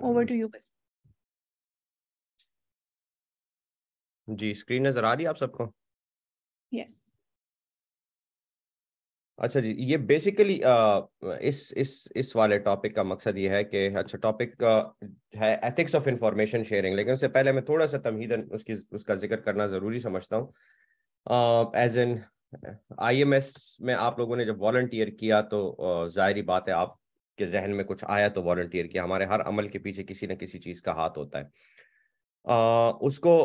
over to you जी screen नजर आ रही है आप सबको यस yes. अच्छा जी ये बेसिकली इस इस इस वाले टॉपिक का मकसद ये है कि अच्छा टॉपिक है एथिक्स ऑफ इंफॉर्मेशन शेयरिंग लेकिन उससे पहले मैं थोड़ा सा तमहीदन उसकी उसका जिक्र करना ज़रूरी समझता हूँ एज एन आईएमएस में आप लोगों ने जब वॉल्टियर किया तो जाहिर बात है आप के जहन में कुछ आया तो वॉल्टियर किया हमारे हर अमल के पीछे किसी न किसी चीज का हाथ होता है आ, उसको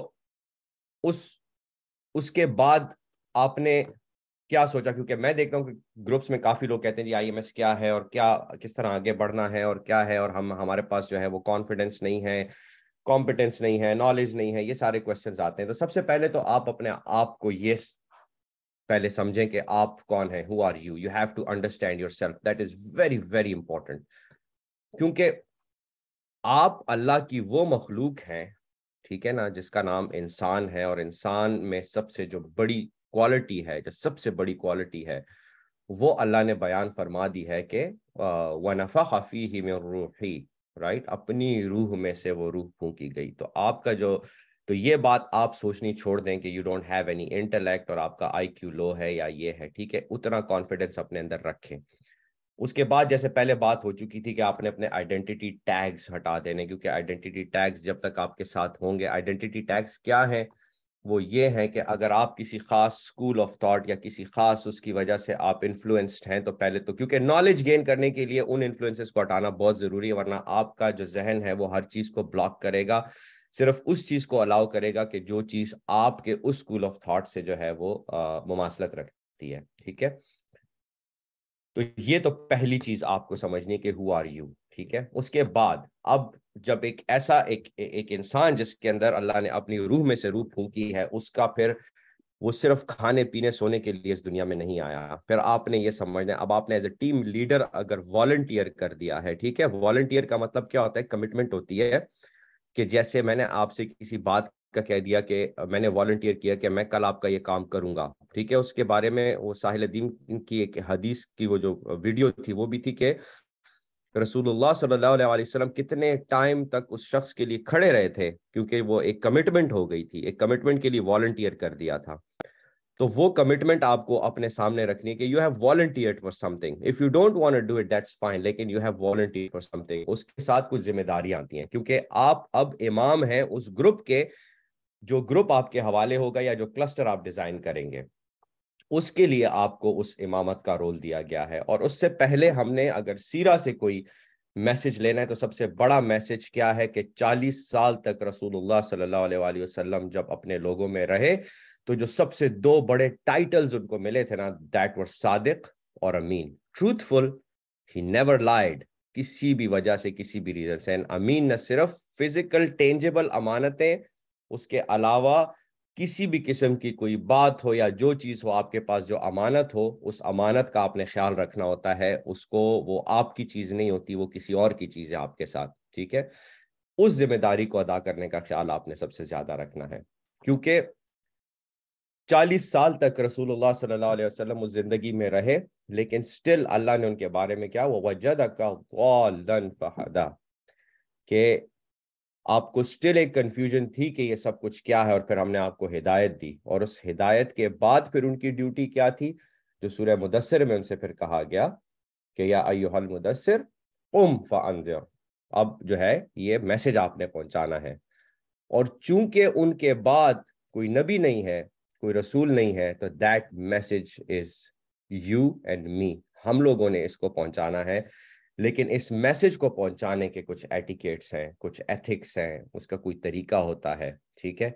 उस उसके बाद आपने क्या सोचा क्योंकि मैं देखता हूँ कि ग्रुप्स में काफी लोग कहते हैं जी आईएमएस क्या है और क्या किस तरह आगे बढ़ना है और क्या है और हम हमारे पास जो है वो कॉन्फिडेंस नहीं है कॉम्पिटेंस नहीं है नॉलेज नहीं है ये सारे क्वेश्चन आते हैं तो सबसे पहले तो आप अपने आप को ये पहले समझें कि आप कौन है who are you you have to understand yourself that is very very important क्योंकि आप अल्लाह की वो मखलूक हैं ठीक है ना जिसका नाम इंसान है और इंसान में सबसे जो बड़ी क्वालिटी है जो सबसे बड़ी क्वालिटी है वो अल्लाह ने बयान फरमा दी है कि वनफा खफी ही में ही राइट अपनी रूह में से वो रूह फूकी गई तो आपका जो तो ये बात आप सोचनी छोड़ दें कि you don't have any intellect और आपका आई लो है या ये है ठीक है उतना कॉन्फिडेंस अपने अंदर रखें उसके बाद जैसे पहले बात हो चुकी थी कि आपने अपने आइडेंटिटी टैग्स हटा देने क्योंकि आइडेंटिटी टैग्स जब तक आपके साथ होंगे आइडेंटिटी टैग्स क्या है वो ये है कि अगर आप किसी खास स्कूल ऑफ थॉट या किसी खास उसकी वजह से आप इन्फ्लुएंस्ड हैं तो पहले तो क्योंकि नॉलेज गेन करने के लिए उन इन्फ्लुएंसेस को हटाना बहुत ज़रूरी है वरना आपका जो जहन है वो हर चीज़ को ब्लॉक करेगा सिर्फ उस चीज को अलाउ करेगा कि जो चीज आपके उस स्कूल ऑफ थॉट से जो है वो मुमासलत रखती है ठीक है तो ये तो पहली चीज आपको समझनी कि हु आर यू ठीक है उसके बाद अब जब एक ऐसा एक एक इंसान जिसके अंदर अल्लाह ने अपनी रूह में से रूह फूकी है उसका फिर वो सिर्फ खाने पीने सोने के लिए इस दुनिया में नहीं आया फिर आपने ये समझना अब आपने एज ए टीम लीडर अगर वॉलंटियर कर दिया है ठीक है वॉलंटियर का मतलब क्या होता है कमिटमेंट होती है कि जैसे मैंने आपसे किसी बात का कह दिया कि मैंने वॉल्टियर किया कि मैं कल आपका ये काम करूंगा ठीक है उसके बारे में वो साहिल अदीम की एक हदीस की वो जो वीडियो थी वो भी थी कि रसूलुल्लाह सल्लल्लाहु अलैहि वसल्लम कितने टाइम तक उस शख्स के लिए खड़े रहे थे क्योंकि वो एक कमिटमेंट हो गई थी एक कमिटमेंट के लिए वॉल्टियर कर दिया था तो वो कमिटमेंट आपको अपने सामने रखनी है कि you have volunteer for something if you don't want to do it that's fine लेकिन you have volunteer for something उसके साथ कुछ जिम्मेदारी आती हैं क्योंकि आप अब इमाम हैं उस ग्रुप के जो ग्रुप आपके हवाले होगा या जो क्लस्टर आप डिजाइन करेंगे उसके लिए आपको उस इमामत का रोल दिया गया है और उससे पहले हमने अगर सीरा से कोई मैसेज लेना है तो सबसे बड़ा मैसेज क्या है कि 40 साल तक रसूलुल्लाह सल्लल्लाहु अलैहि वसल्लम जब अपने लोगों में रहे तो जो सबसे दो बड़े टाइटल्स उनको मिले थे ना दैट वर सादिक और अमीन ट्रूथफुल ही नेवर लाइड किसी भी वजह से किसी भी रीजन से एंड अमीन न सिर्फ फिजिकल टेंजेबल अमानतें उसके अलावा किसी भी किस्म की कोई बात हो या जो चीज़ हो आपके पास जो अमानत हो उस अमानत का आपने ख्याल रखना होता है उसको वो आपकी चीज़ नहीं होती वो किसी और की चीज़ है आपके साथ ठीक है उस जिम्मेदारी को अदा करने का ख्याल आपने सबसे ज़्यादा रखना है क्योंकि चालीस साल तक रसूल सल्लल्लाहु उस जिंदगी में रहे लेकिन स्टिल अल्लाह ने उनके बारे में क्या वो वजद का के आपको स्टिल एक कंफ्यूजन थी कि ये सब कुछ क्या है और फिर हमने आपको हिदायत दी और उस हिदायत के बाद फिर उनकी ड्यूटी क्या थी जो सूर्य मुदसर में उनसे फिर कहा गया कि या अयोहल मुदसर उम फ अब जो है ये मैसेज आपने पहुंचाना है और चूंकि उनके बाद कोई नबी नहीं है कोई रसूल नहीं है तो that message is you and me हम लोगों ने इसको पहुंचाना है लेकिन इस मैसेज को पहुंचाने के कुछ एटिकेट्स हैं कुछ एथिक्स हैं उसका कोई तरीका होता है ठीक है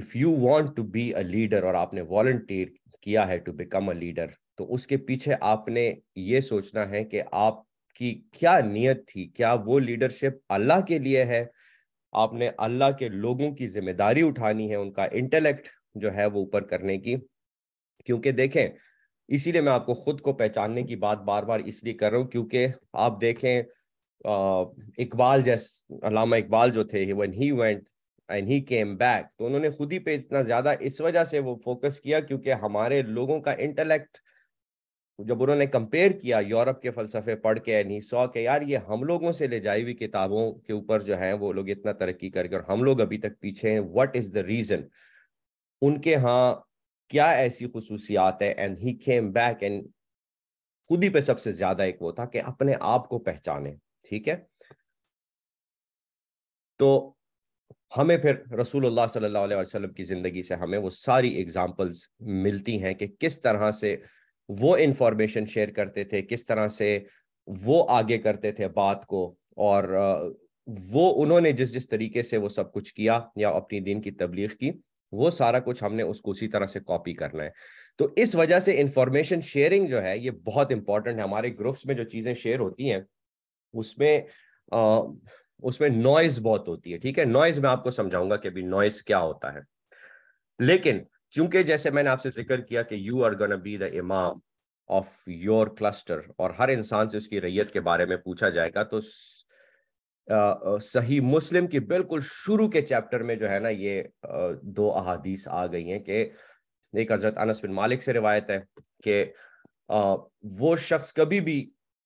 if you want to be a leader और आपने वॉलंटियर किया है टू बिकम अ लीडर तो उसके पीछे आपने ये सोचना है कि आपकी क्या नीयत थी क्या वो लीडरशिप अल्लाह के लिए है आपने अल्लाह के लोगों की जिम्मेदारी उठानी है उनका इंटेलेक्ट जो है वो ऊपर करने की क्योंकि देखें इसीलिए मैं आपको खुद को पहचानने की बात बार बार इसलिए कर रहा हूँ क्योंकि आप देखें इकबाल जैस अलामा इकबाल जो थे when he went and he came back तो उन्होंने खुद ही पे इतना ज्यादा इस वजह से वो फोकस किया क्योंकि हमारे लोगों का इंटेलेक्ट जब उन्होंने कंपेयर किया यूरोप के फलसफे पढ़ के एंड ही सौ के यार ये हम लोगों से ले जाई हुई किताबों के ऊपर जो है वो लोग इतना तरक्की करके और हम लोग अभी तक पीछे हैं व्हाट इज द रीजन उनके यहाँ क्या ऐसी खसूसियात है and he came back and खुद ही पे सबसे ज्यादा एक वो था कि अपने आप को पहचाने ठीक है तो हमें फिर रसूल सल्लाम वसल्लम की ज़िंदगी से हमें वो सारी एग्जांपल्स मिलती हैं कि किस तरह से वो इंफॉर्मेशन शेयर करते थे किस तरह से वो आगे करते थे बात को और वो उन्होंने जिस जिस तरीके से वो सब कुछ किया या अपनी दिन की तबलीग की वो सारा कुछ हमने उसको उसी तरह से कॉपी करना है तो इस वजह से इंफॉर्मेशन शेयरिंग जो है ये बहुत इंपॉर्टेंट है हमारे ग्रुप्स में जो चीजें शेयर होती हैं उसमें आ, उसमें नॉइज बहुत होती है ठीक है नॉइज मैं आपको समझाऊंगा कि अभी नॉइज क्या होता है लेकिन चूंकि जैसे मैंने आपसे जिक्र किया कि you are gonna be the इमाम ऑफ योर क्लस्टर और हर इंसान से उसकी रैयत के बारे में पूछा जाएगा तो सही मुस्लिम की बिल्कुल शुरू के चैप्टर में जो है ना ये दो अहादीस आ गई हैं कि एक हजरत अनस बिन मालिक से रिवायत है कि वो शख्स कभी भी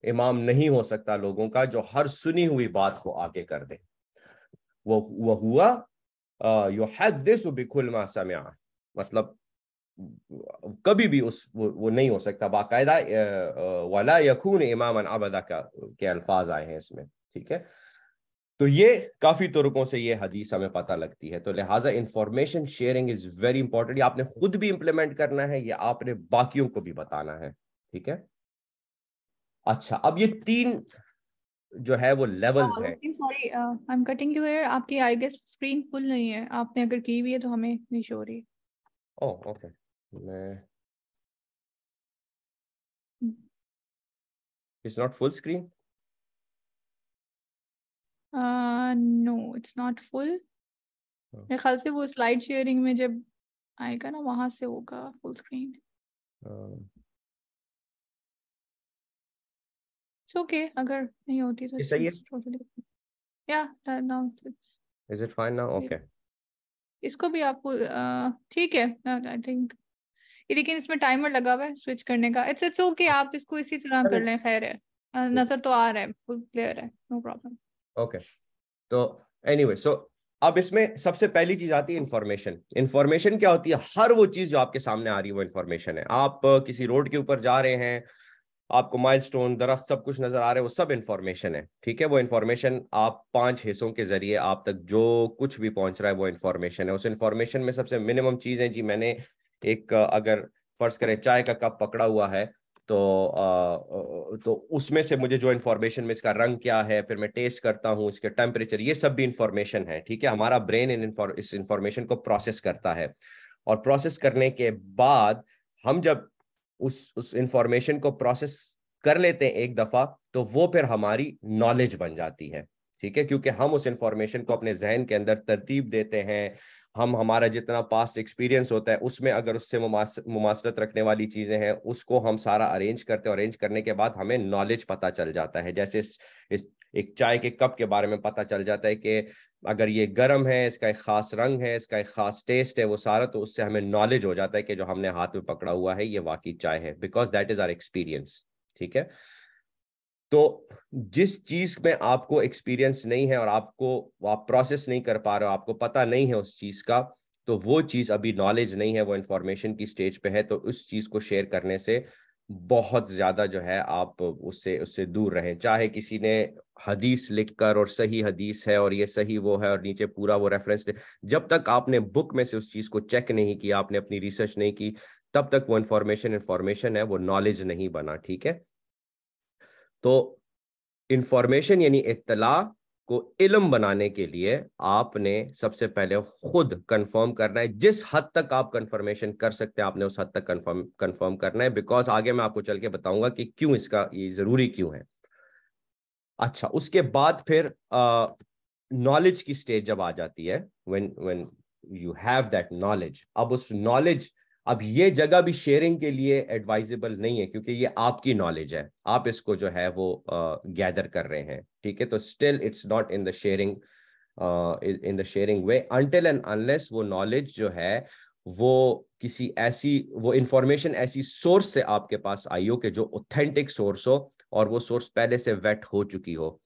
इमाम नहीं हो सकता लोगों का जो हर सुनी हुई बात को आगे कर दे वो वह हुआ यो हैदिस मतलब कभी भी उस वो, वो नहीं हो सकता बाकायदा वाला यकून इमाम अबदा का के अल्फाज आए हैं इसमें ठीक है तो ये काफी तुरकों से ये हदीस हमें पता लगती है तो लिहाजा information sharing is very important ये आपने खुद भी इंप्लीमेंट करना है या आपने बाकियों को भी बताना है ठीक है अच्छा अब ये तीन जो है वो लेवल्स है sorry I am cutting you here आपकी आई गेस स्क्रीन फुल नहीं है आपने अगर की हुई है तो हमें नहीं शो रही ओह ओके oh, मैं it's not full screen no it's not full मेरे ख्याल से वो स्लाइड शेयरिंग में जब आएगा ना वहां से होगा फुल स्क्रीन इट्स ओके अगर नहीं होती तो सही है या now it's is it fine now okay इसको भी आप uh, ठीक है आई uh, थिंक लेकिन इसमें टाइमर लगा हुआ है स्विच करने का इट्स इट्स ओके आप इसको इसी तरह कर लें खैर है uh, नजर तो आ रहा है फुल क्लियर है नो प्रॉब्लम ओके तो एनीवे सो अब इसमें सबसे पहली चीज आती है इन्फॉर्मेशन इन्फॉर्मेशन क्या होती है हर वो चीज जो आपके सामने आ रही है वो इन्फॉर्मेशन है आप किसी रोड के ऊपर जा रहे हैं आपको माइलस्टोन दरख्त सब कुछ नजर आ रहे हैं वो सब इन्फॉर्मेशन है ठीक है वो इन्फॉर्मेशन आप पांच हिस्सों के जरिए आप तक जो कुछ भी पहुंच रहा है वो इन्फॉर्मेशन है उस इन्फॉर्मेशन में सबसे मिनिमम चीज है जी मैंने एक अगर फर्ज करें चाय का कप पकड़ा हुआ है तो आ, तो उसमें से मुझे जो इन्फॉर्मेशन में इसका रंग क्या है फिर मैं टेस्ट करता हूँ इसके टेम्परेचर ये सब भी इन्फॉर्मेशन है ठीक है हमारा ब्रेन इन इस इंफॉर्मेशन को प्रोसेस करता है और प्रोसेस करने के बाद हम जब उस उस इंफॉर्मेशन को प्रोसेस कर लेते हैं एक दफा तो वो फिर हमारी नॉलेज बन जाती है ठीक है क्योंकि हम उस इंफॉर्मेशन को अपने जहन के अंदर तरतीब देते हैं हम हमारा जितना पास्ट एक्सपीरियंस होता है उसमें अगर उससे मुमासरत रखने वाली चीज़ें हैं उसको हम सारा अरेंज करते हैं अरेंज करने के बाद हमें नॉलेज पता चल जाता है जैसे इस, इस एक चाय के कप के बारे में पता चल जाता है कि अगर ये गर्म है इसका एक ख़ास रंग है इसका एक ख़ास टेस्ट है वो सारा तो उससे हमें नॉलेज हो जाता है कि जो हमने हाथ में पकड़ा हुआ है ये वाकई चाय है because that is our experience ठीक है तो जिस चीज में आपको एक्सपीरियंस नहीं है और आपको आप प्रोसेस नहीं कर पा रहे हो आपको पता नहीं है उस चीज का तो वो चीज अभी नॉलेज नहीं है वो इंफॉर्मेशन की स्टेज पे है तो उस चीज को शेयर करने से बहुत ज्यादा जो है आप उससे उससे दूर रहें चाहे किसी ने हदीस लिखकर और सही हदीस है और ये सही वो है और नीचे पूरा वो रेफरेंस जब तक आपने बुक में से उस चीज को चेक नहीं किया आपने अपनी रिसर्च नहीं की तब तक वो इंफॉर्मेशन इन्फॉर्मेशन है वो नॉलेज नहीं बना ठीक है तो इंफॉर्मेशन यानी इतला को इलम बनाने के लिए आपने सबसे पहले खुद कंफर्म करना है जिस हद तक आप कंफर्मेशन कर सकते हैं आपने उस हद तक कंफर्म कंफर्म करना है बिकॉज आगे मैं आपको चल के बताऊंगा कि क्यों इसका ये जरूरी क्यों है अच्छा उसके बाद फिर नॉलेज की स्टेज जब आ जाती है when when you have that knowledge अब उस नॉलेज अब ये जगह भी शेयरिंग के लिए एडवाइजेबल नहीं है क्योंकि ये आपकी नॉलेज है आप इसको जो है वो गैदर uh, कर रहे हैं ठीक है तो still it's not in the sharing in the sharing way until and unless वो नॉलेज जो है वो किसी ऐसी वो इंफॉर्मेशन ऐसी सोर्स से आपके पास आई हो कि जो ऑथेंटिक सोर्स हो और वो सोर्स पहले से वेट हो चुकी हो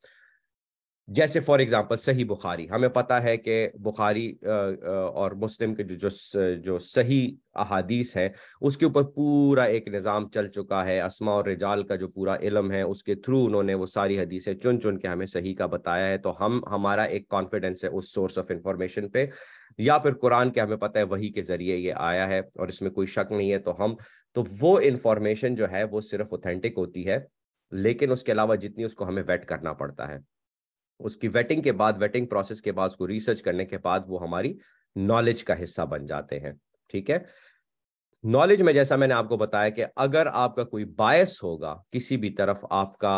जैसे फॉर एग्जांपल सही बुखारी हमें पता है कि बुखारी और मुस्लिम के जो जो जो सही अहादीस है उसके ऊपर पूरा एक निज़ाम चल चुका है असमा और रिजाल का जो पूरा इलम है उसके थ्रू उन्होंने वो सारी हदीसें चुन चुन के हमें सही का बताया है तो हम हमारा एक कॉन्फिडेंस है उस सोर्स ऑफ इंफॉर्मेशन पे या फिर कुरान के हमें पता है वही के ज़रिए ये आया है और इसमें कोई शक नहीं है तो हम तो वो इंफॉर्मेशन जो है वो सिर्फ ऑथेंटिक होती है लेकिन उसके अलावा जितनी उसको हमें वेट करना पड़ता है उसकी वेटिंग के बाद वेटिंग प्रोसेस के बाद उसको रिसर्च करने के बाद वो हमारी नॉलेज का हिस्सा बन जाते हैं ठीक है नॉलेज में जैसा मैंने आपको बताया कि अगर आपका कोई बायस होगा किसी भी तरफ आपका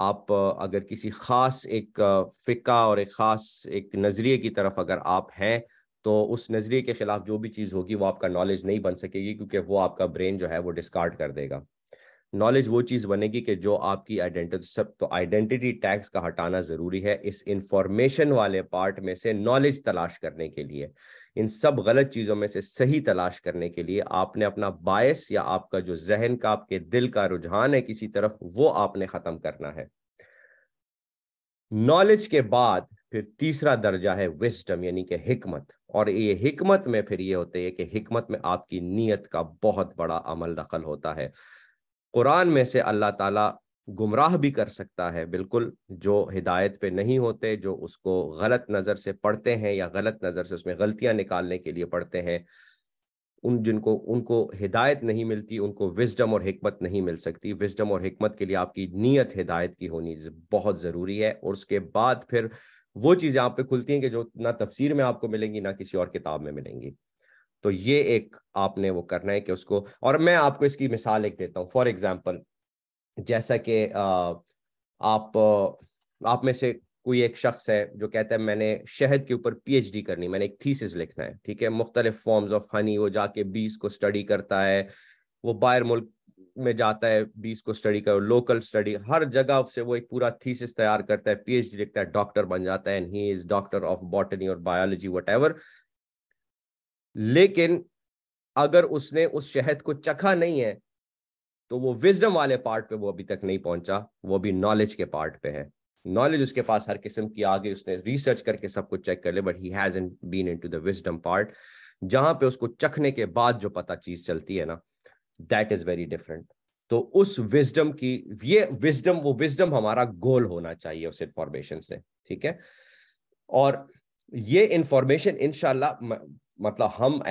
आप अगर किसी खास एक फिका और एक खास एक नज़रिए की तरफ अगर आप हैं तो उस नज़रिए के खिलाफ जो भी चीज़ होगी वो आपका नॉलेज नहीं बन सकेगी क्योंकि वो आपका ब्रेन जो है वो डिस्कार्ड कर देगा नॉलेज वो चीज बनेगी कि जो आपकी आइडेंटिटी सब तो आइडेंटिटी टैक्स का हटाना जरूरी है इस इंफॉर्मेशन वाले पार्ट में से नॉलेज तलाश करने के लिए इन सब गलत चीजों में से सही तलाश करने के लिए आपने अपना बायस या आपका जो जहन का आपके दिल का रुझान है किसी तरफ वो आपने खत्म करना है नॉलेज के बाद फिर तीसरा दर्जा है विस्टम यानी कि हिकमत और ये हिकमत में फिर ये होते हैं कि हिकमत में आपकी नीयत का बहुत बड़ा अमल दखल होता है कुरान में से अल्लाह ताला गुमराह भी कर सकता है बिल्कुल जो हिदायत पे नहीं होते जो उसको गलत नज़र से पढ़ते हैं या गलत नज़र से उसमें गलतियां निकालने के लिए पढ़ते हैं उन जिनको उनको हिदायत नहीं मिलती उनको विजडम और हमत नहीं मिल सकती विजडम और हमत के लिए आपकी नीयत हिदायत की होनी बहुत ज़रूरी है और उसके बाद फिर वो चीज़ें आप पे खुलती हैं कि जो ना तफसीर में आपको मिलेंगी ना किसी और किताब में मिलेंगी तो ये एक आपने वो करना है कि उसको और मैं आपको इसकी मिसाल एक देता हूँ फॉर एग्जाम्पल जैसा कि आप आप में से कोई एक शख्स है जो कहता है मैंने शहद के ऊपर पीएचडी करनी मैंने एक थीसिस लिखना है ठीक है मुख्तलिफ फॉर्म्स ऑफ हनी वो जाके बीस को स्टडी करता है वो बाहर मुल्क में जाता है बीस को स्टडी कर लोकल स्टडी हर जगह से वो एक पूरा थीसिस तैयार करता है पीएचडी लिखता है डॉक्टर बन जाता है and he is doctor of botany और बायोलॉजी वट लेकिन अगर उसने उस शहद को चखा नहीं है तो वो विजडम वाले पार्ट पे वो अभी तक नहीं पहुंचा वो अभी नॉलेज के पार्ट पे है नॉलेज उसके पास हर किस्म की आगे उसने रिसर्च करके सब कुछ चेक कर लिया but he has been into the wisdom part जहां पे उसको चखने के बाद जो पता चीज चलती है ना दैट इज वेरी डिफरेंट तो उस विजडम की ये विजडम वो विजडम हमारा गोल होना चाहिए उस इंफॉर्मेशन से ठीक है और ये इंफॉर्मेशन इनशाला मतलब हम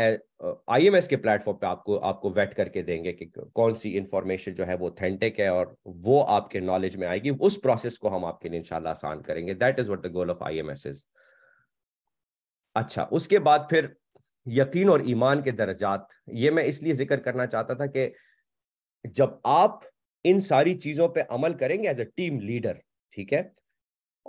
आईएमएस के प्लेटफॉर्म पे आपको आपको वेट करके देंगे कि कौन सी इंफॉर्मेशन जो है वो ऑथेंटिक है और वो आपके नॉलेज में आएगी उस प्रोसेस को हम आपके लिए इनशाला आसान करेंगे that is what the goal of us is अच्छा उसके बाद फिर यकीन और ईमान के दर्जात ये मैं इसलिए जिक्र करना चाहता था कि जब आप इन सारी चीजों पे अमल करेंगे एज ए टीम लीडर ठीक है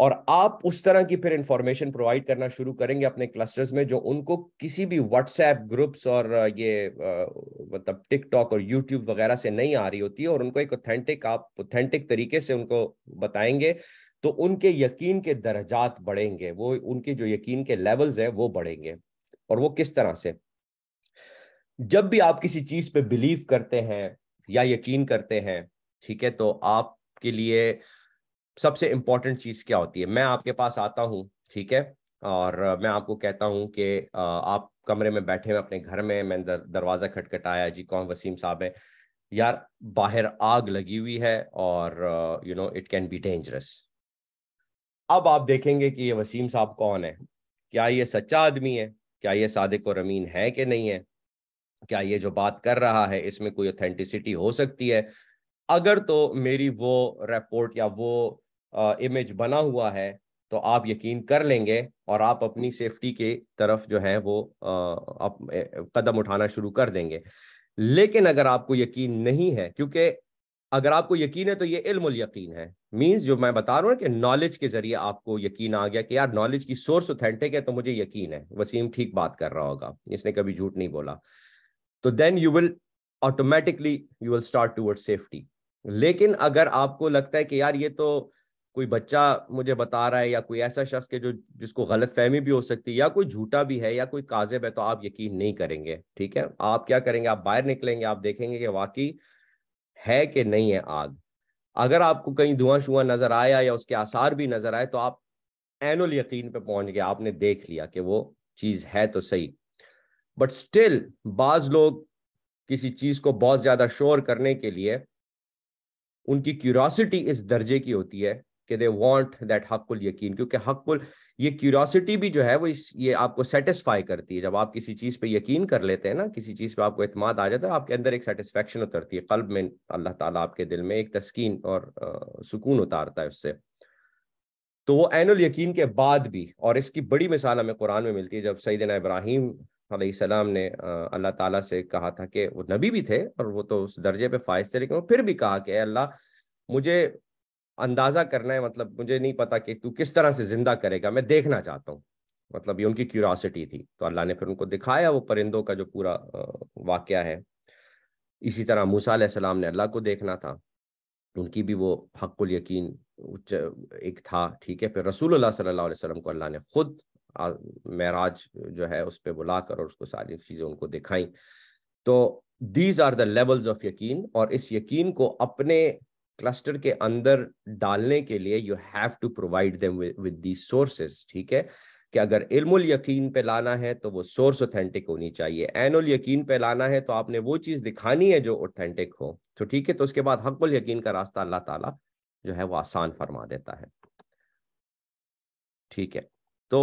और आप उस तरह की फिर इंफॉर्मेशन प्रोवाइड करना शुरू करेंगे अपने क्लस्टर्स में जो उनको किसी भी व्हाट्सएप ग्रुप्स और ये मतलब टिकटॉक और यूट्यूब वगैरह से नहीं आ रही होती है और उनको एक ऑथेंटिक आप ऑथेंटिक तरीके से उनको बताएंगे तो उनके यकीन के दर्जात बढ़ेंगे वो उनके जो यकीन के लेवल्स है वो बढ़ेंगे और वो किस तरह से जब भी आप किसी चीज पे बिलीव करते हैं या यकीन करते हैं ठीक है तो आपके लिए सबसे इम्पोर्टेंट चीज़ क्या होती है मैं आपके पास आता हूँ ठीक है और मैं आपको कहता हूँ कि आप कमरे में बैठे हुए अपने घर में मैं दर, दरवाज़ा खटखटाया जी कौन वसीम साहब है यार बाहर आग लगी हुई है और you know it can be dangerous अब आप देखेंगे कि ये वसीम साहब कौन है क्या ये सच्चा आदमी है क्या ये सादिक और अमीन है कि नहीं है क्या ये जो बात कर रहा है इसमें कोई ऑथेंटिसिटी हो सकती है अगर तो मेरी वो रिपोर्ट या वो इमेज बना हुआ है तो आप यकीन कर लेंगे और आप अपनी सेफ्टी के तरफ जो है वो आप कदम उठाना शुरू कर देंगे लेकिन अगर आपको यकीन नहीं है क्योंकि अगर आपको यकीन है तो ये इल्म यकीन है मींस जो मैं बता रहा हूँ कि नॉलेज के जरिए आपको यकीन आ गया कि यार नॉलेज की सोर्स ऑथेंटिक है तो मुझे यकीन है वसीम ठीक बात कर रहा होगा इसने कभी झूठ नहीं बोला तो then you will automatically you will start toward safety लेकिन अगर आपको लगता है कि यार ये तो कोई बच्चा मुझे बता रहा है या कोई ऐसा शख्स के जो जिसको गलत फहमी भी हो सकती है या कोई झूठा भी है या कोई काजिब है तो आप यकीन नहीं करेंगे ठीक है आप क्या करेंगे आप बाहर निकलेंगे आप देखेंगे कि वाकई है कि नहीं है आग अगर आपको कहीं धुआं शुआ नजर आया या उसके आसार भी नजर आए तो आप एनुल यकीन पे पहुंच गए आपने देख लिया कि वो चीज है तो सही बट स्टिल बाज लोग किसी चीज को बहुत ज्यादा शोर करने के लिए उनकी क्यूरोसिटी इस दर्जे की होती है कि दे वांट दैट हकुल यकीन क्योंकि हकुल ये क्यूरोसिटी भी जो है वो इस ये आपको सेटिस्फाई करती है जब आप किसी चीज़ पे यकीन कर लेते हैं ना किसी चीज़ पे आपको अतमाद आ जाता है तो आपके अंदर एक सेटिस्फेक्शन उतरती है कल्ब में अल्लाह ताला आपके दिल में एक तस्कीन और आ, सुकून उतारता है उससे तो वो एनुल यकीन के बाद भी और इसकी बड़ी मिसाल हमें कुरान में मिलती है जब सईदना इब्राहिम सलाम ने अल्लाह ताला से कहा था कि वो नबी भी थे और वो तो उस दर्जे पे फायज थे लेकिन वो फिर भी कहा कि अल्लाह मुझे अंदाजा करना है मतलब मुझे नहीं पता कि तू किस तरह से जिंदा करेगा मैं देखना चाहता हूँ मतलब ये उनकी क्यूरोसिटी थी तो अल्लाह ने फिर उनको दिखाया वो परिंदों का जो पूरा वाक्य है इसी तरह मूसा सलाम ने अल्लाह को देखना था उनकी भी वो हक्कुल यकीन एक था ठीक है फिर रसूल सल्लल्लाहु अलैहि वसल्लम को अल्लाह ने खुद महराज जो है उस पर बुलाकर और उसको सारी चीज़ें उनको दिखाई तो these are the levels of यकीन और इस यकीन को अपने क्लस्टर के अंदर डालने के लिए you have to provide them with the sources ठीक है कि अगर इल्मुल यकीन पे लाना है तो वो सोर्स ऑथेंटिक होनी चाहिए एनुल यकीन पे लाना है तो आपने वो चीज दिखानी है जो ऑथेंटिक हो तो ठीक है तो उसके बाद हकुल यकीन का रास्ता अल्लाह ताला जो है वो आसान फरमा देता है ठीक है तो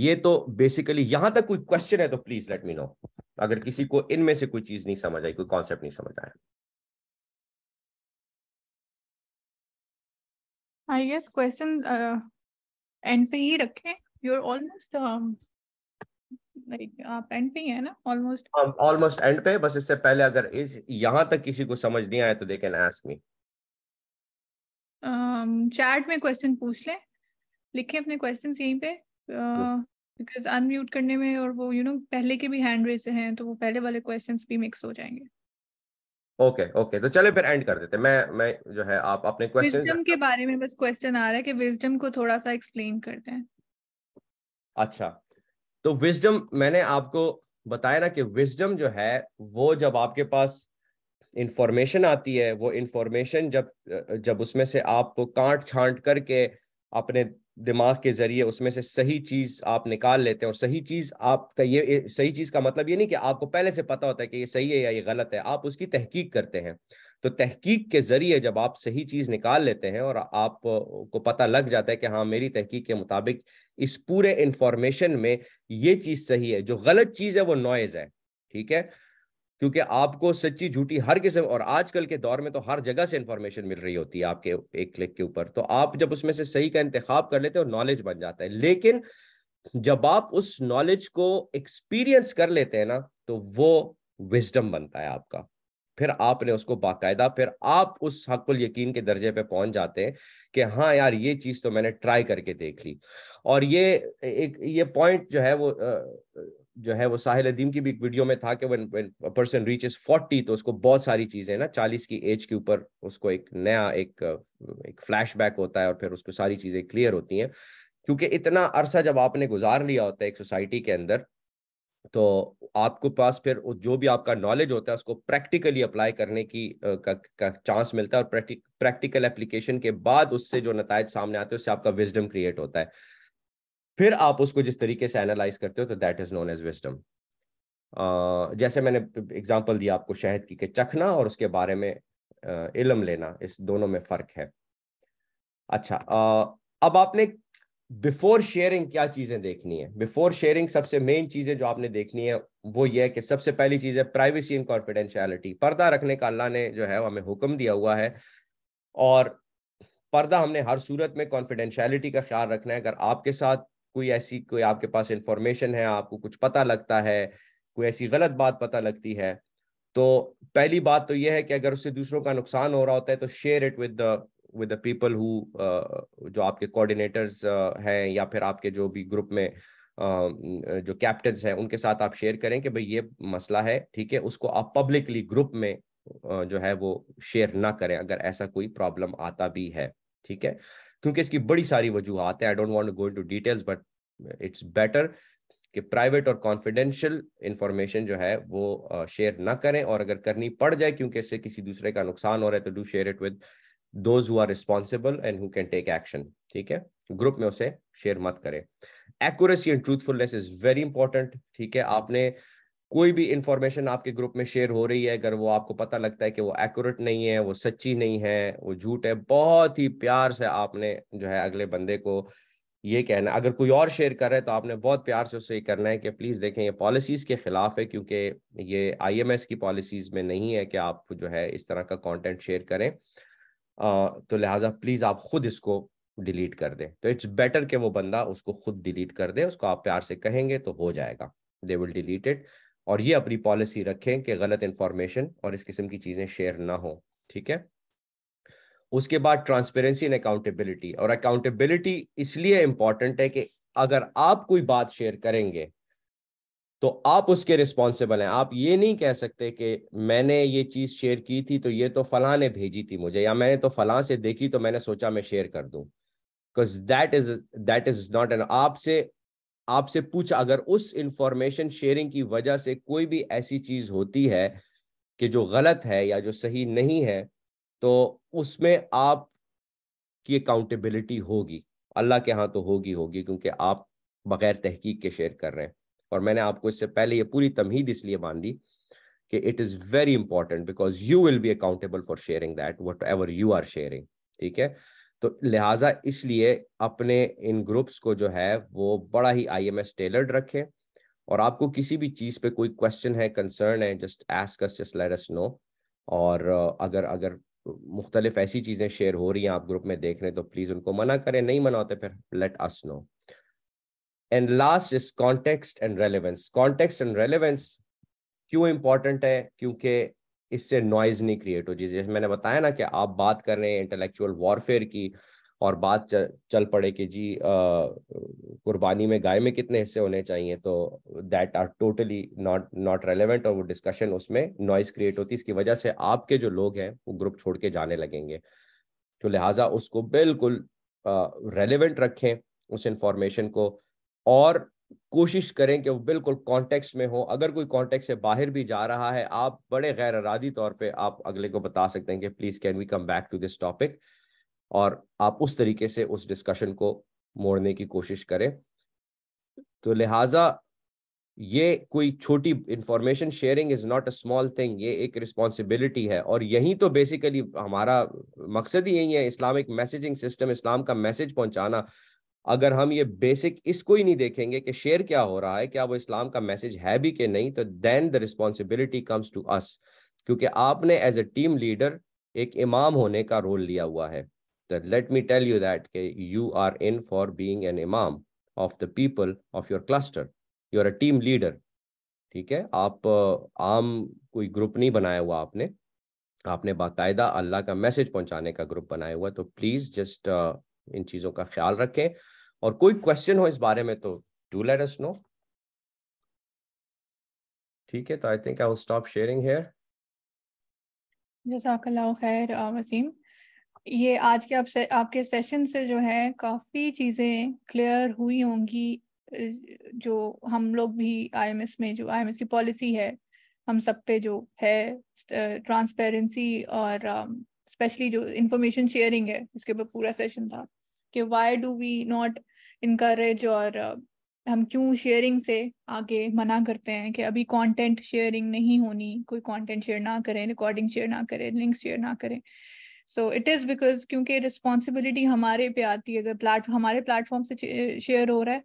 ये तो बेसिकली यहां तक कोई क्वेश्चन है तो प्लीज लेट मी नो अगर किसी को इनमें से कोई चीज नहीं समझ आई कोई कॉन्सेप्ट नहीं समझ आया आई गेस क्वेश्चन एंड पे ही रखे यू आर ऑलमोस्ट लाइक आप एंड पे है ना ऑलमोस्ट ऑलमोस्ट एंड पे बस इससे पहले अगर इस यहाँ तक किसी को समझ नहीं आया तो they can ask me chat में क्वेश्चन पूछ ले लिखे अपने क्वेश्चन यहीं पे बिकॉज uh, अनम्यूट हम्म। करने में और वो यू you नो know, पहले के भी हैंड रेज हैं तो वो पहले वाले क्वेश्चंस भी मिक्स हो जाएंगे ओके okay, ओके okay. तो चले फिर एंड कर देते मैं मैं जो है आप अपने क्वेश्चन के बारे में बस क्वेश्चन आ रहा है कि विजडम को थोड़ा सा एक्सप्लेन करते हैं अच्छा तो विजडम मैंने आपको बताया ना कि विजडम जो है वो जब आपके पास इंफॉर्मेशन आती है वो इंफॉर्मेशन जब जब उसमें से आप कांट छांट करके अपने दिमाग के जरिए उसमें से सही चीज आप निकाल लेते हैं और सही चीज आपका ये सही चीज का मतलब ये नहीं कि आपको पहले से पता होता है कि ये सही है या ये गलत है आप उसकी तहकीक करते हैं तो तहकीक के जरिए जब आप सही चीज निकाल लेते हैं और आपको पता लग जाता है कि हाँ मेरी तहकीक के मुताबिक इस पूरे इंफॉर्मेशन में ये चीज सही है जो गलत चीज है वो नॉइज है ठीक है क्योंकि आपको सच्ची झूठी हर किस्म और आजकल के दौर में तो हर जगह से इंफॉर्मेशन मिल रही होती है आपके एक क्लिक के ऊपर तो आप जब उसमें से सही का इंतख्या कर लेते हो नॉलेज बन जाता है लेकिन जब आप उस नॉलेज को एक्सपीरियंस कर लेते हैं ना तो वो विजडम बनता है आपका फिर आपने उसको बाकायदा फिर आप उस हकुल यकीन के दर्जे पे पहुंच जाते हैं कि हाँ यार ये चीज तो मैंने ट्राई करके देख ली और ये एक ये पॉइंट जो है वो जो है वो साहिल अदीम की भी एक वीडियो में था कि when when a person reaches 40 तो उसको बहुत सारी चीजें ना 40 की एज के ऊपर उसको एक नया एक एक फ्लैशबैक होता है और फिर उसको सारी चीजें क्लियर होती हैं क्योंकि इतना अरसा जब आपने गुजार लिया होता है एक सोसाइटी के अंदर तो आपको पास फिर जो भी आपका नॉलेज होता है उसको प्रैक्टिकली अप्लाई करने की का, का चांस मिलता है और प्रैक्टिकल एप्लीकेशन के बाद उससे जो नतज सामने आते हैं उससे आपका विजडम क्रिएट होता है फिर आप उसको जिस तरीके से एनालाइज करते हो तो that is known as wisdom जैसे मैंने एग्जाम्पल दिया आपको शहद की के चखना और उसके बारे में इलम लेना इस दोनों में फर्क है अच्छा अब आपने बिफोर शेयरिंग क्या चीजें देखनी है बिफोर शेयरिंग सबसे मेन चीजें जो आपने देखनी है वो ये है कि सबसे पहली चीज है प्राइवेसी एंड कॉन्फिडेंशियलिटी पर्दा रखने का अल्लाह ने जो है हमें हुक्म दिया हुआ है और पर्दा हमने हर सूरत में कॉन्फिडेंशियलिटी का ख्याल रखना है अगर आपके साथ कोई ऐसी कोई आपके पास इंफॉर्मेशन है आपको कुछ पता लगता है कोई ऐसी गलत बात पता लगती है तो पहली बात तो यह है कि अगर उससे दूसरों का नुकसान हो रहा होता है तो share it with with the people who जो आपके कोऑर्डिनेटर्स uh, हैं या फिर आपके जो भी ग्रुप में um, जो कैप्टन हैं उनके साथ आप शेयर करें कि भाई ये मसला है ठीक है उसको आप पब्लिकली ग्रुप में uh, जो है वो शेयर ना करें अगर ऐसा कोई प्रॉब्लम आता भी है ठीक है क्योंकि इसकी बड़ी सारी वजूहत है I don't want go into details but it's better कि प्राइवेट और कॉन्फिडेंशियल इंफॉर्मेशन जो है वो शेयर ना करें और अगर करनी पड़ जाए क्योंकि इससे किसी दूसरे का नुकसान हो रहा है तो do share it with those who are responsible and who can take action ठीक है ग्रुप में उसे शेयर मत करें accuracy and truthfulness is very important ठीक है आपने कोई भी इंफॉर्मेशन आपके ग्रुप में शेयर हो रही है अगर वो आपको पता लगता है कि वो एक्यूरेट नहीं है वो सच्ची नहीं है वो झूठ है बहुत ही प्यार से आपने जो है अगले बंदे को ये कहना अगर कोई और शेयर कर रहा है तो आपने बहुत प्यार से उसे ये करना है कि प्लीज़ देखें ये पॉलिसीज़ के ख़िलाफ़ है क्योंकि ये आईएमएस की पॉलिसीज़ में नहीं है कि आप जो है इस तरह का कंटेंट शेयर करें आ, तो लिहाजा प्लीज़ आप खुद इसको डिलीट कर दें तो इट्स बेटर कि वो बंदा उसको खुद डिलीट कर दे उसको आप प्यार से कहेंगे तो हो जाएगा दे विल डिलीट इट और ये अपनी पॉलिसी रखें कि गलत इंफॉर्मेशन और इस किस्म की चीज़ें शेयर ना हो ठीक है उसके बाद ट्रांसपेरेंसी एंड अकाउंटेबिलिटी और अकाउंटेबिलिटी इसलिए इंपॉर्टेंट है कि अगर आप कोई बात शेयर करेंगे तो आप उसके रिस्पॉन्सिबल हैं आप ये नहीं कह सकते कि मैंने ये चीज़ शेयर की थी तो ये तो फलां ने भेजी थी मुझे या मैंने तो फलां से देखी तो मैंने सोचा मैं शेयर कर दूं because that is that is not an आपसे आपसे पूछा अगर उस इंफॉर्मेशन शेयरिंग की वजह से कोई भी ऐसी चीज होती है कि जो गलत है या जो सही नहीं है तो उसमें आप की अकाउंटेबिलिटी होगी अल्लाह के यहाँ तो होगी होगी क्योंकि आप बगैर तहकीक के शेयर कर रहे हैं और मैंने आपको इससे पहले ये पूरी तमहीद इसलिए मान दी कि it is very important because you will be accountable for sharing that whatever you are sharing ठीक है तो लिहाजा इसलिए अपने इन ग्रुप्स को जो है वो बड़ा ही आई एम एस टेलर्ड रखें और आपको किसी भी चीज़ पे कोई क्वेश्चन है कंसर्न है just as us just let us know और अगर अगर मुख्तलिफ ऐसी चीज़ें शेयर हो रही हैं आप ग्रुप में देख रहे हैं तो प्लीज़ उनको मना करें नहीं मना होते तो फिर let us know and last is context and relevance context and relevance क्यों इंपॉर्टेंट है क्योंकि इससे नॉइज नहीं क्रिएट हो जैसे मैंने बताया ना कि आप बात कर रहे हैं इंटेलेक्चुअल वॉरफेयर की और बात चल पड़े कि जी कुर्बानी में गाय में कितने हिस्से होने चाहिए तो that are totally not not relevant और वो डिस्कशन उसमें नॉइज क्रिएट होती इसकी वजह से आपके जो लोग हैं वो ग्रुप छोड़ के जाने लगेंगे तो लिहाजा उसको बिल्कुल रेलिवेंट रखें उस इंफॉर्मेशन को और कोशिश करें कि वो बिल्कुल कॉन्टेक्स्ट में हो अगर कोई कॉन्टेक्स्ट से बाहर भी जा रहा है आप बड़े गैर अरादी तौर पे आप अगले को बता सकते हैं कि please can we come back to this topic और आप उस तरीके से उस डिस्कशन को मोड़ने की कोशिश करें तो लिहाजा ये कोई छोटी information sharing is not a small thing ये एक रिस्पॉन्सिबिलिटी है और यही तो बेसिकली हमारा मकसद ही यही है इस्लामिक मैसेजिंग सिस्टम इस्लाम का मैसेज पहुंचाना अगर हम ये बेसिक इसको ही नहीं देखेंगे कि शेयर क्या हो रहा है क्या वो इस्लाम का मैसेज है भी कि नहीं तो then the responsibility comes to us क्योंकि आपने एज ए टीम लीडर एक इमाम होने का रोल लिया हुआ है let me tell you that that okay, you are in for being an of of the people of your cluster you are a team ठीक है आप आम कोई ग्रुप नहीं बनाया हुआ आपने आपने बाकायदा अल्लाह का मैसेज पहुंचाने का ग्रुप बनाया हुआ तो प्लीज जस्ट इन चीज़ों का ख्याल रखें और कोई क्वेश्चन हो इस बारे में तो डू लेट अस नो ठीक है तो I think I will stop sharing here जजाकल्लाह खैर वसीम ये आज के आपसे आपके सेशन से जो है काफ़ी चीज़ें क्लियर हुई होंगी जो हम लोग भी आईएमएस में जो आईएमएस की पॉलिसी है हम सब पे जो है ट्रांसपेरेंसी और स्पेशली जो इंफॉर्मेशन शेयरिंग है उसके ऊपर पूरा सेशन था कि why do we not increase और uh, हम क्यों शेयरिंग से आगे मना करते हैं कि अभी कंटेंट शेयरिंग नहीं होनी कोई कंटेंट शेयर ना करें रिकॉर्डिंग शेयर ना करें लिंक शेयर ना करें सो इट इज़ बिकॉज क्योंकि रिस्पॉन्सिबिलिटी हमारे पे आती है अगर प्लाट हमारे प्लेटफॉर्म से शेयर हो रहा है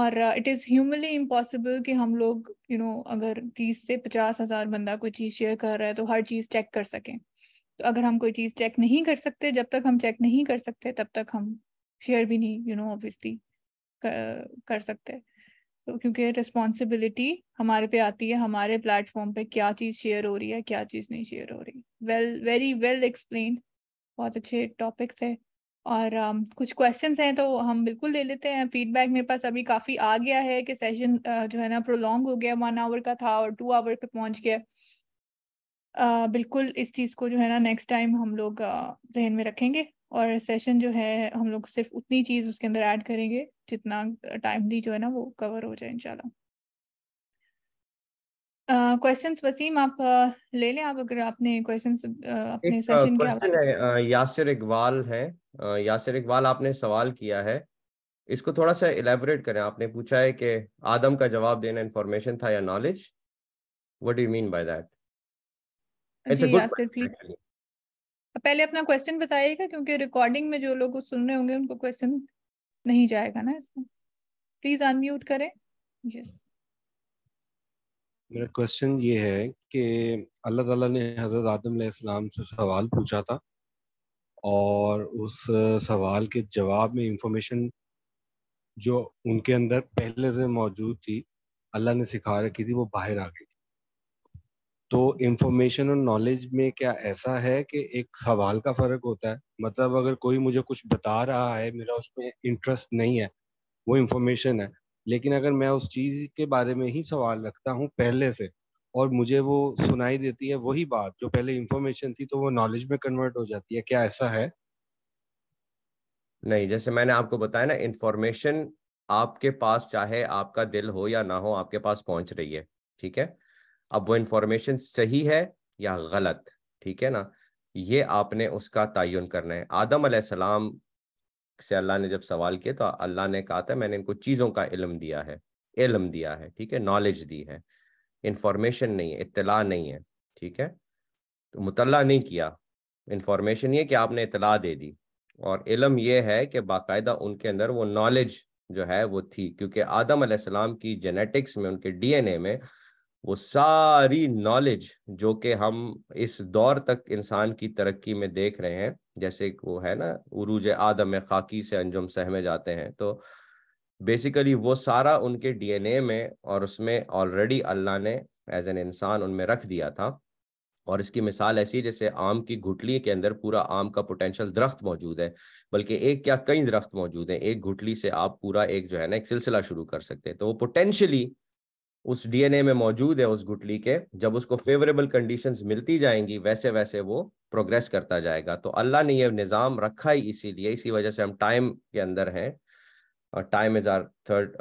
और इट इज़ ह्यूमनली इम्पॉसिबल कि हम लोग यू you नो know, अगर तीस से पचास हज़ार बंदा कोई चीज़ शेयर कर रहा है तो हर चीज़ चेक कर सकें तो अगर हम कोई चीज़ चेक नहीं कर सकते जब तक हम चेक नहीं कर सकते तब तक हम शेयर भी नहीं यू नो ऑब्वियसली कर सकते तो क्योंकि रिस्पॉन्सिबिलिटी हमारे पे आती है हमारे प्लेटफॉर्म पे क्या चीज़ शेयर हो रही है क्या चीज़ नहीं शेयर हो रही वेल वेरी वेल एक्सप्लेन बहुत अच्छे टॉपिक्स है और um, कुछ क्वेश्चन हैं तो हम बिल्कुल ले लेते हैं फीडबैक मेरे पास अभी काफ़ी आ गया है कि सेशन uh, जो है ना प्रोलॉन्ग हो गया वन आवर का था और टू आवर पे पहुंच गया uh, बिल्कुल इस चीज़ को जो है ना नेक्स्ट टाइम हम लोग uh, में रखेंगे और सेशन जो है हम लोग सिर्फ उतनी चीज़ उसके अंदर ऐड करेंगे जितना टाइमली जो है ना वो कवर हो जाए इंशाल्लाह क्वेश्चंस uh, वसीम आप uh, ले लें आप अगर आपने क्वेश्चन uh, अपने सेशन uh, के यासिर इकबाल है uh, यासिर इकबाल आपने सवाल किया है इसको थोड़ा सा इलेबोरेट करें आपने पूछा है कि आदम का जवाब देना इंफॉर्मेशन था या knowledge what do you mean by that it's a good पहले अपना क्वेश्चन बताइएगा क्योंकि रिकॉर्डिंग में जो लोग सुन रहे होंगे उनको क्वेश्चन नहीं जाएगा ना इसमें प्लीज अनम्यूट करें यस मेरा क्वेश्चन ये है कि अल्लाह ताला ने हज़रत आदम सलाम से सवाल पूछा था और उस सवाल के जवाब में इंफॉर्मेशन जो उनके अंदर पहले से मौजूद थी अल्लाह ने सिखा रखी थी वो बाहर आ गई तो इंफॉर्मेशन और नॉलेज में क्या ऐसा है कि एक सवाल का फर्क होता है मतलब अगर कोई मुझे कुछ बता रहा है मेरा उसमें इंटरेस्ट नहीं है वो इंफॉर्मेशन है लेकिन अगर मैं उस चीज़ के बारे में ही सवाल रखता हूँ पहले से और मुझे वो सुनाई देती है वही बात जो पहले इंफॉर्मेशन थी तो वो नॉलेज में कन्वर्ट हो जाती है क्या ऐसा है नहीं जैसे मैंने आपको बताया ना इंफॉर्मेशन आपके पास चाहे आपका दिल हो या ना हो आपके पास पहुंच रही है ठीक है अब वो इंफॉर्मेशन सही है या गलत ठीक है ना ये आपने उसका तयन करना है आदम सलाम से अल्लाह ने जब सवाल किया तो अल्लाह ने कहा था मैंने इनको चीज़ों का इलम दिया है इलम दिया है ठीक है नॉलेज दी है इंफॉर्मेशन नहीं है इतला नहीं है ठीक है तो मुतला नहीं किया इंफॉर्मेशन ये कि आपने इतला दे दी और इलम ये है कि बाकायदा उनके अंदर वो नॉलेज जो है वो थी क्योंकि आदम सलाम की जेनेटिक्स में उनके डीएनए में वो सारी नॉलेज जो कि हम इस दौर तक इंसान की तरक्की में देख रहे हैं जैसे वो है ना उरूज आदम खाकी से अंजुम सहमे जाते हैं तो बेसिकली वो सारा उनके डीएनए में और उसमें ऑलरेडी अल्लाह ने एज एन इंसान उनमें रख दिया था और इसकी मिसाल ऐसी जैसे आम की घुटली के अंदर पूरा आम का पोटेंशियल दरख्त मौजूद है बल्कि एक क्या कई दरख्त मौजूद है एक घुटली से आप पूरा एक जो है ना एक सिलसिला शुरू कर सकते हैं तो वो पोटेंशियली उस डीएनए में मौजूद है उस गुटली के जब उसको फेवरेबल कंडीशंस मिलती जाएंगी वैसे वैसे वो प्रोग्रेस करता जाएगा तो अल्लाह ने ये निज़ाम रखा ही इसीलिए इसी वजह से हम टाइम के अंदर हैं time is or third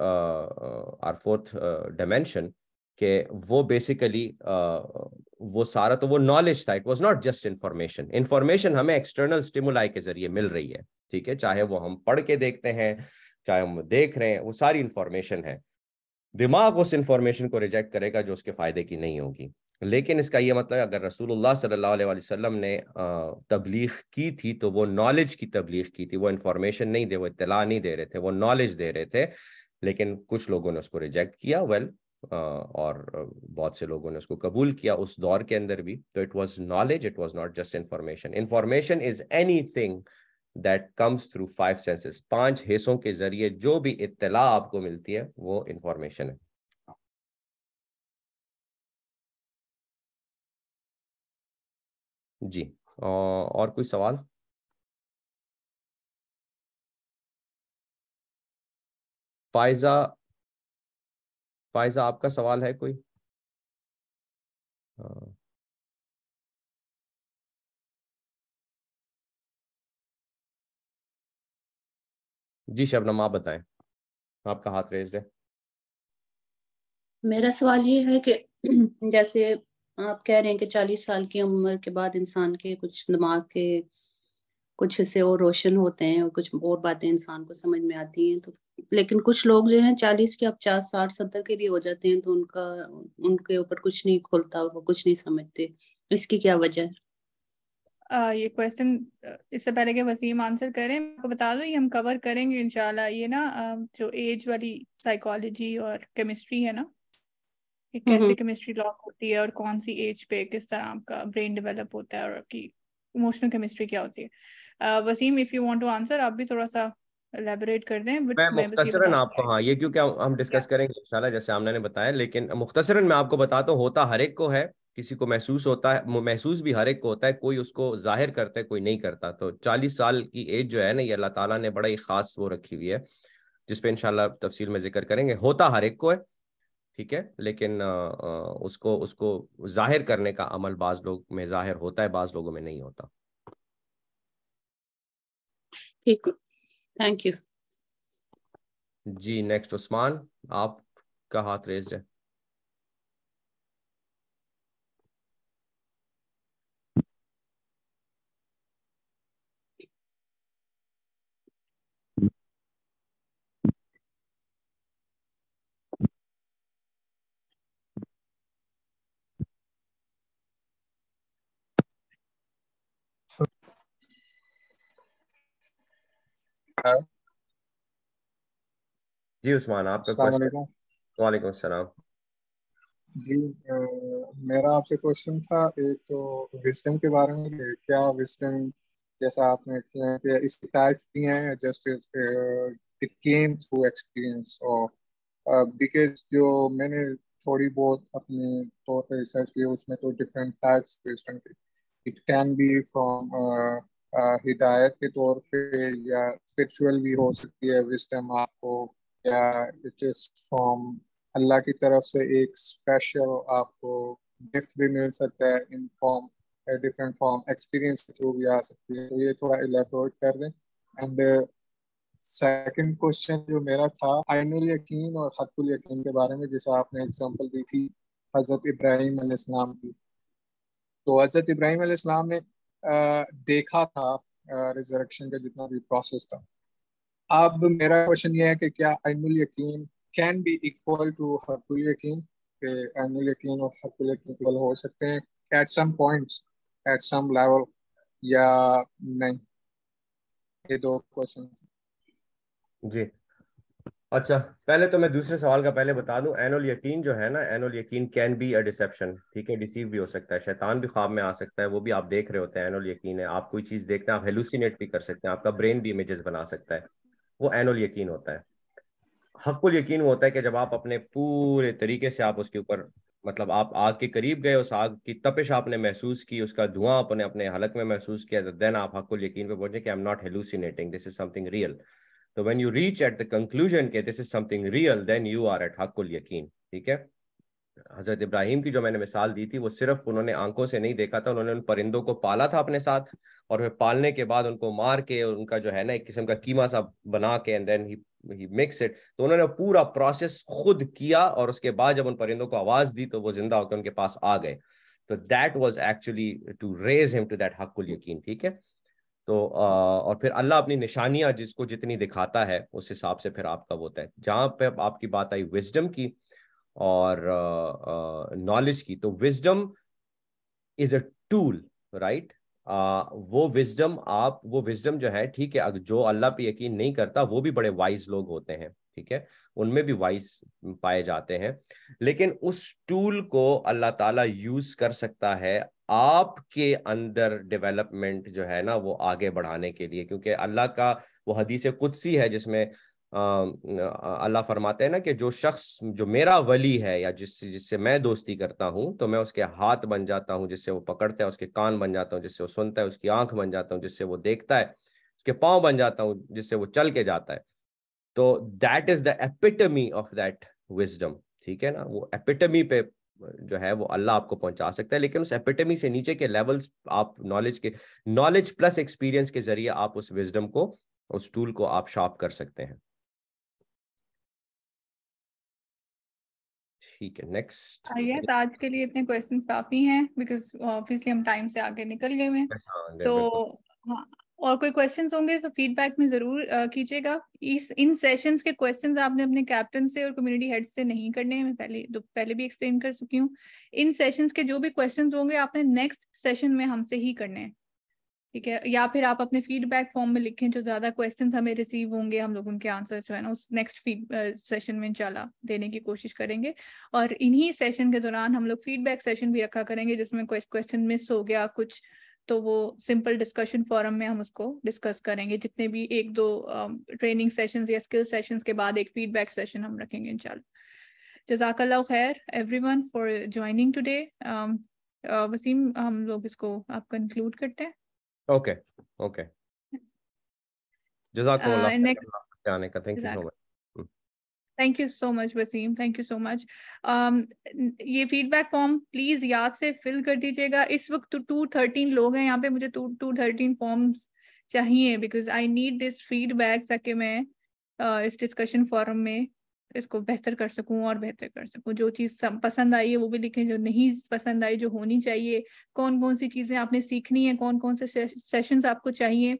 or fourth dimension के वो बेसिकली uh, वो सारा तो वो नॉलेज था it was not just information information हमें एक्सटर्नल स्टिमुलाई के जरिए मिल रही है ठीक है चाहे वो हम पढ़ के देखते हैं चाहे हम देख रहे हैं वो सारी इंफॉर्मेशन है दिमाग उस इंफॉर्मेशन को रिजेक्ट करेगा जो उसके फायदे की नहीं होगी लेकिन इसका यह मतलब अगर रसूलुल्लाह सल्लल्लाहु अलैहि वसल्लम ने तबलीग की थी तो वो नॉलेज की तबलीग की थी वो इंफॉर्मेशन नहीं दे वो इतला नहीं दे रहे थे वो नॉलेज दे रहे थे लेकिन कुछ लोगों ने उसको रिजेक्ट किया वेल well, और बहुत से लोगों ने उसको कबूल किया उस दौर के अंदर भी तो it was knowledge it was not just information information is anything that comes through five senses पांच हिस्सों के जरिए जो भी इत्तला आपको मिलती है वो इंफॉर्मेशन है जी और कोई सवाल फायजा फायजा आपका सवाल है कोई जी शबनम आप बताएं आपका हाथ रेज है मेरा सवाल ये है कि जैसे आप कह रहे हैं कि चालीस साल की उम्र के बाद इंसान के कुछ दिमाग के कुछ हिस्से और रोशन होते हैं और कुछ और बातें इंसान को समझ में आती हैं तो लेकिन कुछ लोग जो हैं चालीस अब चार साठ सत्तर के भी हो जाते हैं तो उनका उनके ऊपर कुछ नहीं खुलता वो कुछ नहीं समझते इसकी क्या वजह है आ, ये क्वेश्चन इससे पहले के वसीम आंसर करें आपको बता दूं ये हम कवर करेंगे इनशाला ये ना जो एज वाली साइकोलॉजी और केमिस्ट्री है ना कि हम्म, कैसे केमिस्ट्री हम्म। लॉक होती है और कौन सी एज पे किस तरह आपका ब्रेन डेवलप होता है और आपकी इमोशनल केमिस्ट्री क्या होती है uh, Waseem if you want to answer आप भी थोड़ा सा एलेबरेट कर दें मैं, मैं आपको हाँ ये क्योंकि हम डिस्कस करेंगे इंशाल्लाह जैसे आमना ने बताया लेकिन मुख्तसरन मैं आपको बताता तो, हूँ होता हर एक को है किसी को महसूस होता है महसूस भी हर एक को होता है कोई उसको जाहिर करता है कोई नहीं करता तो चालीस साल की एज जो है ना ये अल्लाह ताला ने बड़ा ही खास वो रखी हुई है जिसपे इनशाला तफसील में जिक्र करेंगे होता हर एक को है ठीक है लेकिन उसको उसको जाहिर करने का अमल बाज लोग में जाहिर होता है बाज लोगों में नहीं होता ठीक थैंक यू जी नेक्स्ट उस्मान आपका हाथ रेज है जी उस्मान आपका क्वेश्चन वालेकुम सलाम जी आ, मेरा आपसे क्वेश्चन था एक तो विजडम के बारे में क्या विजडम जैसा आपने एक्सप्लेन किया इसके टाइप्स भी हैं just it came through experience और बिकॉज जो मैंने थोड़ी बहुत अपने तौर पर रिसर्च की उसमें तो डिफरेंट टाइप्स विजडम के इट कैन बी फ्रॉम हिदायत के तौर पे या स्पिरिचुअल भी हो सकती है विस्टम आपको या इट इज फ्रॉम अल्लाह की तरफ से एक स्पेशल आपको गिफ्ट भी मिल सकता है in form different form experience के थ्रू भी आ सकती है तो ये थोड़ा इलेबोरेट कर दें एंड सेकंड क्वेश्चन जो मेरा था आइनुल यकीन और हतुल यकीन के बारे में जैसे आपने एग्जांपल दी थी हज़रत इब्राहिम की तो हज़रत इब्राहिम ने देखा था रिजरेक्शन का जितना भी प्रोसेस था अब मेरा क्वेश्चन ये है कि क्या अनमुल यकीन कैन बी इक्वल टू हरकुल यकीन के अनमुल यकीन और हरकुल यकीन इक्वल हो सकते हैं at some points at some level या नहीं ये दो क्वेश्चन जी अच्छा पहले तो मैं दूसरे सवाल का पहले बता दूं एनोल यकीन जो है ना एनोल यकीन कैन बी अ डिसेप्शन ठीक है डिसीव भी हो सकता है शैतान भी ख्वाब में आ सकता है वो भी आप देख रहे होते हैं एनोल यकीन है आप कोई चीज देखते हैं आप हेलुसिनेट भी कर सकते हैं आपका ब्रेन भी इमेजेस बना सकता है वो एनोल यकीन होता है हकुल यकीन वो होता है कि जब आप अपने पूरे तरीके से आप उसके ऊपर मतलब आप आग के करीब गए उस आग की तपिश आपने महसूस की उसका धुआं आपने अपने हालत में महसूस किया देन तो आप हकुल यकीन पे हैं कि I am not hallucinating this is something real तो when you reach at the conclusion के this is something real then you are at हकुल यकीन ठीक है हजरत इब्राहिम की जो मैंने मिसाल दी थी वो सिर्फ उन्होंने आंखों से नहीं देखा था उन्होंने उन परिंदों को पाला था अपने साथ और फिर पालने के बाद उनको मार के उनका जो है ना एक किस्म का कीमा सा बना के and then he he mix it तो उन्होंने पूरा प्रोसेस खुद किया और उसके बाद जब उन परिंदों को आवाज दी तो वो जिंदा होकर उनके पास आ गए तो that was actually to raise him to that हकुल यकीन ठीक है तो और फिर अल्लाह अपनी निशानियां जिसको जितनी दिखाता है उस हिसाब से फिर आपका वो तय जहां पे आपकी बात आई विजडम की और नॉलेज की तो wisdom is a tool right वो विजडम आप वो विजडम जो है ठीक है जो अल्लाह पे यकीन नहीं करता वो भी बड़े वाइज लोग होते हैं ठीक है उनमें भी वाइज पाए जाते हैं लेकिन उस टूल को अल्लाह ताला यूज कर सकता है आपके अंदर डेवलपमेंट जो है ना वो आगे बढ़ाने के लिए क्योंकि अल्लाह का वो हदीस कुदसी है जिसमें अल्लाह फरमाते हैं ना कि जो शख्स जो मेरा वली है या जिस जिससे मैं दोस्ती करता हूँ तो मैं उसके हाथ बन जाता हूँ जिससे वो पकड़ता है उसके कान बन जाता हूँ जिससे वो सुनता है उसकी आंख बन जाता हूँ जिससे वो देखता है उसके पाँव बन जाता हूँ जिससे वो चल के जाता है तो that is the epitome of that wisdom ठीक है ना वो एपिटमी पे जो है वो अल्लाह आपको पहुंचा सकता है लेकिन उस एपिटेमी से नीचे के लेवल्स आप नॉलेज के नॉलेज प्लस एक्सपीरियंस के जरिए आप उस विजडम को उस टूल को आप शार्प कर सकते हैं ठीक है नेक्स्ट यस uh, आज के लिए इतने क्वेश्चंस काफी हैं बिकॉज ऑब्वियसली हम टाइम से आगे निकल गए हैं तो हाँ और कोई क्वेश्चंस होंगे तो फीडबैक में जरूर कीजिएगा इस इन सेशंस के क्वेश्चंस आपने अपने कैप्टन से और कम्युनिटी हेड से नहीं करने मैं पहले पहले भी एक्सप्लेन कर चुकी हूँ इन सेशंस के जो भी क्वेश्चंस होंगे आपने नेक्स्ट सेशन में हमसे ही करने हैं ठीक है या फिर आप अपने फीडबैक फॉर्म में लिखें जो ज्यादा क्वेश्चन हमें रिसीव होंगे हम लोग उनके आंसर जो है ना उस नेक्स्ट फीड सेशन में इंशाल्लाह देने की कोशिश करेंगे और इन्हीं सेशन के दौरान हम लोग फीडबैक सेशन भी रखा करेंगे जिसमें क्वेश्चन मिस हो गया कुछ तो वो सिंपल डिस्कशन फॉरम में हम उसको डिस्कस करेंगे जितने भी एक दो ट्रेनिंग um, सेशन या स्किल सेशन के बाद एक फीडबैक सेशन हम रखेंगे इंशाल्लाह जजाकल्ला खैर everyone for joining today Waseem हम लोग इसको आप कंक्लूड करते हैं ओके ओके जजाकल्ला आने का thank you so much thank you so much Waseem thank you so much ये फीडबैक फॉर्म प्लीज याद से फिल कर दीजिएगा इस वक्त टू तो थर्टीन लोग हैं यहाँ पे मुझे टू थर्टीन फॉर्म्स चाहिए because I need this feedback ताकि मैं इस डिस्कशन फॉरम में इसको बेहतर कर सकूं और बेहतर कर सकूं जो चीज़ पसंद आई है वो भी लिखें जो नहीं पसंद आई जो होनी चाहिए कौन कौन सी चीज़ें आपने सीखनी है कौन कौन से सेशंस आपको चाहिए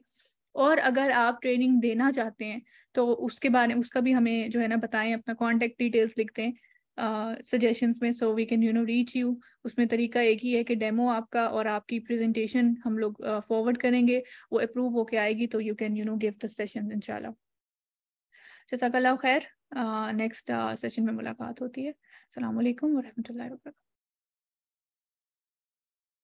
और अगर आप ट्रेनिंग देना चाहते हैं तो उसके बारे में उसका भी हमें जो है ना बताएं अपना कॉन्टेक्ट डिटेल्स लिखते हैं सजेशन uh, में so we can you know reach you उसमें तरीका एक ही है कि डेमो आपका और आपकी प्रेजेंटेशन हम लोग फॉरवर्ड uh, करेंगे वो अप्रूव होके आएगी तो you can you know give the session जैसा कल खैर नेक्स्ट सेशन में मुलाकात होती है अल्लाम वरहमल वर्क